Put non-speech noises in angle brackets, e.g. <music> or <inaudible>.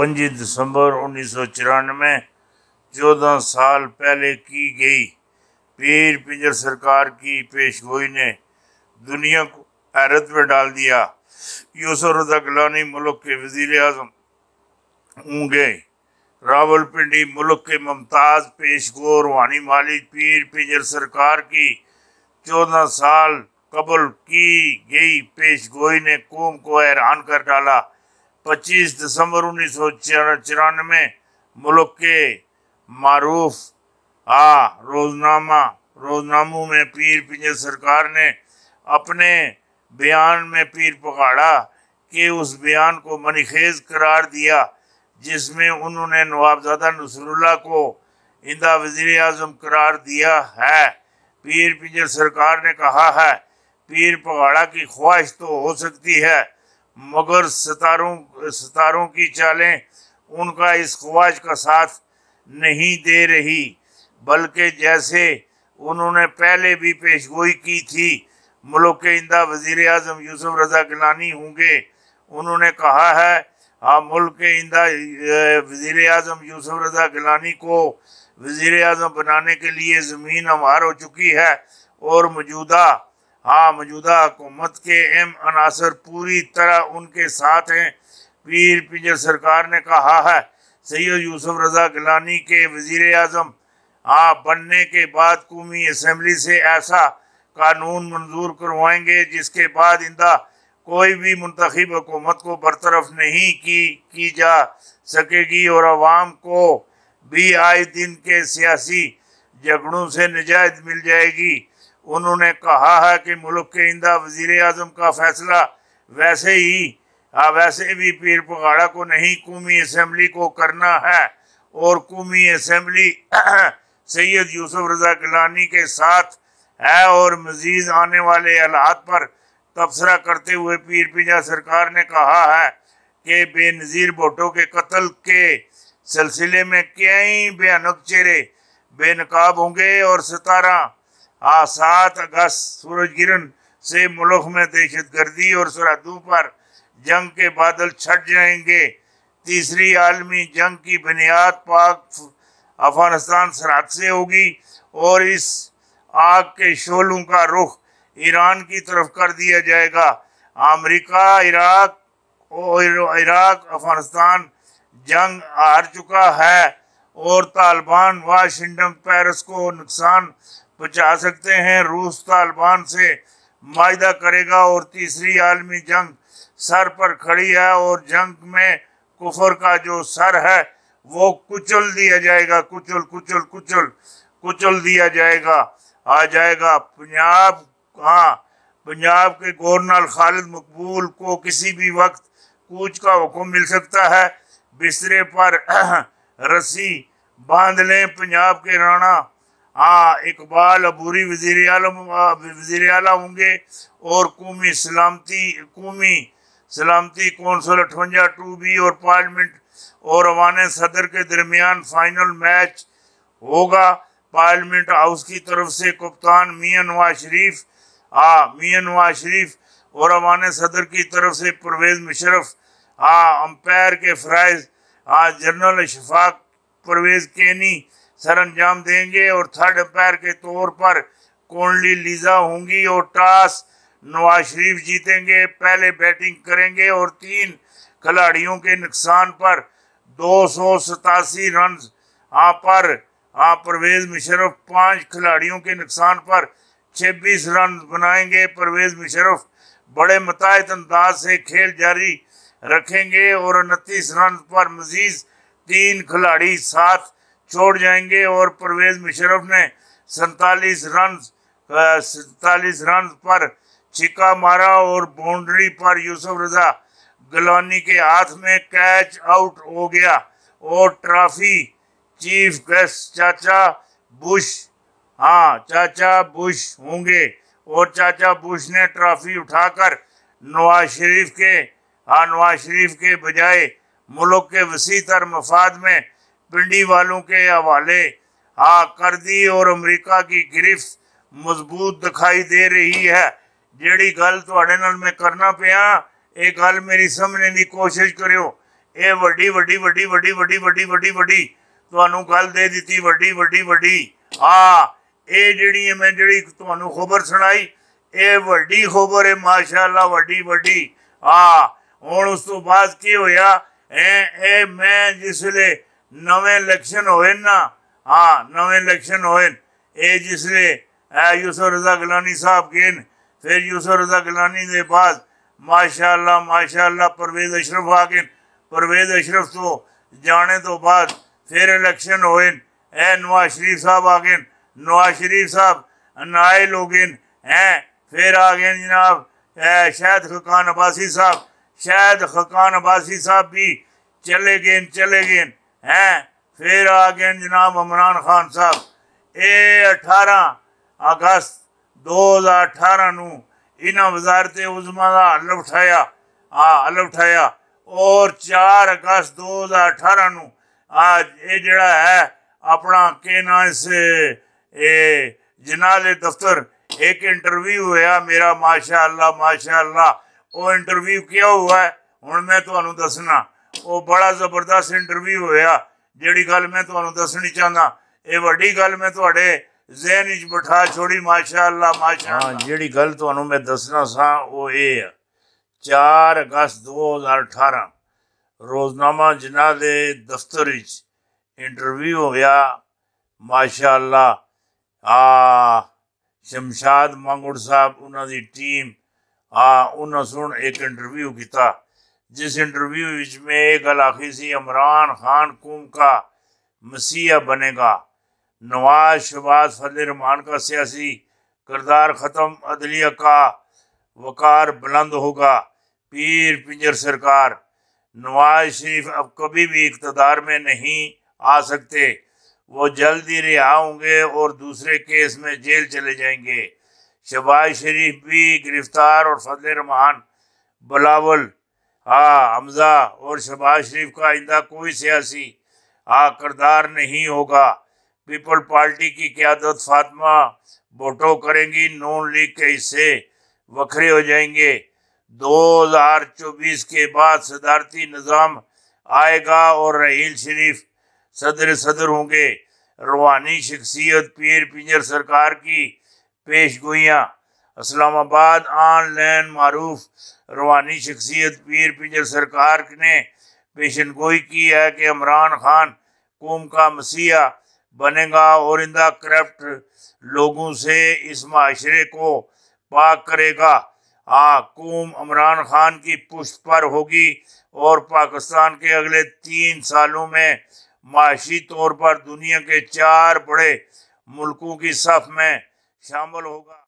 पंजी दिसंबर उन्नीस सौ चौरानवे चौदह साल पहले की गई पीर पिंजर सरकार की पेशगोई ने दुनिया को हैरत में डाल दिया यूसर रजा गलानी मुल्क के वजीर अजम होंगे पिंडी मुल्क के मुमताज़ पेशगो रूहानी मालिक पीर पिंजर सरकार की चौदह साल कबल की गई पेशगोई ने कौम को हैरान कर डाला 25 दिसंबर उन्नीस सौ चिरानवे मुल्क के मरूफ आ रोजनामा रोजनामों में पीर पिंजर सरकार ने अपने बयान में पीर पकाड़ा के उस बयान को मनखेज करार दिया जिसमें उन्होंने नवाबजादा नसरुल्ला को इंदा वजीर अजम करार दिया है पीर पिंजर सरकार ने कहा है पीर पगाड़ा की ख्वाहिश तो हो सकती है मगर सितारों सितारों की चालें उनका इस ख्वाज का साथ नहीं दे रही बल्कि जैसे उन्होंने पहले भी पेश गोई की थी मुल्क के इंदा वजीर अजम यूसुफ रजा गिलानी होंगे उन्होंने कहा है हाँ मुल्क के इंदा वजीर अजम यूसुफ रजा गिलानी को वजीर अजम बनाने के लिए ज़मीन हमार हो चुकी है और मौजूदा हाँ मौजूदा हुकूमत के अहम अनासर पूरी तरह उनके साथ हैं पीर पिंजर सरकार ने कहा है सैयद यूसुफ रजा गिलानी के वजीर अजम हाँ बनने के बाद कौमी असम्बली से ऐसा कानून मंजूर करवाएंगे जिसके बाद इंदा कोई भी मंतखब हुकूमत को बरतरफ नहीं की की जा सकेगी और आवाम को भी आए दिन के सियासी झगड़ों से निजात मिल जाएगी उन्होंने कहा है कि मुल्क के इंदा वजीर अजम का फैसला वैसे ही वैसे भी पीर पगाड़ा को नहीं कौमी असम्बली को करना है और कौमी असम्बली <clears throat> सैयद यूसुफ रजा गिलानी के साथ है और मजीद आने वाले हालात पर तबसरा करते हुए पीर पिंजा सरकार ने कहा है कि बेनज़ीर भुटो के कत्ल के सिलसिले में कई बेनक चेहरे बेनकाब होंगे और सतारा आ सात अगस्त सूरज गिरन से मुल्क में दहशत गर्दी और सरहदों पर जंग के बादल छट जाएंगे तीसरी आलमी जंग की बुनियाद पाक अफगानिस्तान सरहद से होगी और इस आग के शोलों का रुख ईरान की तरफ कर दिया जाएगा अमेरिका इराक और इराक अफगानिस्तान जंग हार चुका है और तालिबान वाशिंगटन पेरिस को नुकसान बचा तो सकते हैं रूस तालिबान से माहा करेगा और तीसरी आलमी जंग सर पर खड़ी है और जंग में कुफर का जो सर है वो कुचल दिया जाएगा कुचल कुचल कुचल कुचल दिया जाएगा आ जाएगा पंजाब हाँ पंजाब के गवर्नर खालिद मकबूल को किसी भी वक्त कूच का हुक्म मिल सकता है बिस्तरे पर <clears throat> रस्सी बांध लें पंजाब के राणा हाँ इकबाल अबूरी वजीर आलम वजीर अला होंगे और कौमी सलामती कौमी सलामती कौंसल अठवंजा टू बी और पार्लियामेंट और अवान सदर के दरमियान फाइनल मैच होगा पार्लियामेंट हाउस की तरफ से कप्तान मियाँ नवाज शरीफ आ हाँ, मियाँ नवाज शरीफ और अवान सदर की तरफ से परवेज़ मुशरफ हाँ अम्पायर के फ्राइज हाँ जनरल अशफाक परवेज़ केनी सर अंजाम देंगे और थर्ड अंपायर के तौर पर कोंडली लीजा होंगी और टॉस नवाज शरीफ जीतेंगे पहले बैटिंग करेंगे और तीन खिलाड़ियों के नुकसान पर दो सौ सतासी रन पर परवेज मुशरफ पांच खिलाड़ियों के नुकसान पर छब्बीस रन बनाएंगे परवेज मुशरफ बड़े मतायत अंदाज से खेल जारी रखेंगे और उनतीस रन पर मजीज तीन खिलाड़ी साथ छोड़ जाएंगे और परवेज मुशरफ ने सैतालीस रन सैतालीस रन पर छिका मारा और बाउंड्री पर यूसुफ रजा गलानी के हाथ में कैच आउट हो गया और ट्रॉफी चीफ गेस्ट चाचा बुश हाँ चाचा बुश होंगे और चाचा बुश ने ट्रॉफी उठाकर नवाज शरीफ के हाँ नवाज शरीफ के बजाय मुल्क के वसी तर मफाद में पिंडी वालों के हवाले आ हाँ, कर दी और अमरीका की गिरफ्त मजबूत दिखाई दे रही है जड़ी गल थे तो मैं करना पाया ये गल मेरी समझने की कोशिश करो ये वीडी वीडी वीडी वी वी वी वी वी थानू गल दे दी वी वी वी आ ये जी मैं जी थानू खबर सुनाई ये वही खबर है माशाला वी वीडी हाँ हूँ उस तो बाद होया मैं जिसले नवे इलेक्शन होए ना हाँ नवे इलेक्शन होए ਇਹ ਜਿਸਲੇ यूसुफ रजा गिलानी साहब गए फिर यूसुफ रजा गिलानी के बाद माशा माशा परवेज अशरफ आ गए परवेज अशरफ तो जाने तो बाद फिर इलेक्शन होए ए नवाज शरीफ साहब आ गए नवाज शरीफ साहब नायल हो गए हैं फिर आ गए जनाब शायद खकान अब्बासी साहब शायद खकान अब्बासी साहब भी चले गए चले गए हैं फिर आ गए जनाब इमरान खान साहब ये अठारह अगस्त दो हज़ार अठारह न इन्हें वजारत उजमा का हल उठाया हाँ हल उठाया और चार अगस्त दो हज़ार अठारह न जड़ा है अपना के ना इस दफ्तर एक इंटरव्यू होया मेरा माशा अल्लाह माशा अल्लाह वो इंटरव्यू क्या हुआ है हूँ मैं थानू दसना वो बड़ा जबरदस्त इंटरव्यू हो जी गल मैं थानू तो दसनी चाहना ये वही गल मैं थोड़े तो जहन बिठा छोड़ी माशाला माशा हाँ जी गल थानू मैं दसना सा वो ये चार अगस्त दो हज़ार अठारह रोजनामा जिन्ह के दफ्तर इंटरव्यू हो गया माशाला शमशाद मांगुड़ साहब उन्होंम आ उन्होंने सुन एक इंटरव्यू किया जिस इंटरव्यू में एक सी इमरान खान कुम का मसीहा बनेगा नवाज शबाज फजल रहमान का सियासी करदार ख़त्म अदलिया का वकार बुलंद होगा पीर पिंजर सरकार नवाज शरीफ अब कभी भी इकतदार में नहीं आ सकते वो जल्द ही रिहा होंगे और दूसरे केस में जेल चले जाएंगे शबाज शरीफ भी गिरफ्तार और फजल रहमान बलावल हाँ हमजा और शहबाज शरीफ का आइंदा कोई सियासी आ करदार नहीं होगा पीपल पार्टी की क्यादत फातमा वोटों करेंगी नून लीग के हिस्से वखरे हो जाएंगे 2024 के बाद सदारती निज़ाम आएगा और रहील शरीफ सदर सदर होंगे रूहानी शख्सियत पीर पिंजर सरकार की पेश गोइयाँ इस्लामाबाद ऑनलाइन मरूफ रूहानी शख्सियत पीर पिजर सरकार ने पेशन गोई की है कि इमरान खान कौम का मसीहा बनेगा और इंदा करप्ट लोगों से इस माशरे को पाक करेगा हाँ कौम इमरान खान की पुष्ट पर होगी और पाकिस्तान के अगले तीन सालों में माशी तौर पर दुनिया के चार बड़े मुल्कों की सफ में शामिल होगा